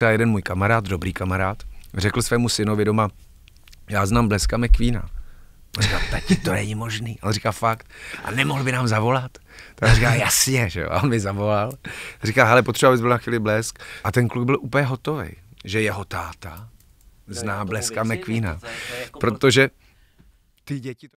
A jeden můj kamarád, dobrý kamarád, řekl svému synovi doma, já znám Bleska McQueena. A říká, tati, to není možný. A on říká, fakt. A nemohl by nám zavolat? Tak říká, jasně, že jo. A on mi zavolal. A říká, hele, potřeba bys byl na chvíli blesk. A ten kluk byl úplně hotový, že jeho táta zná jako bleska McQueena. Jako jako Protože ty děti...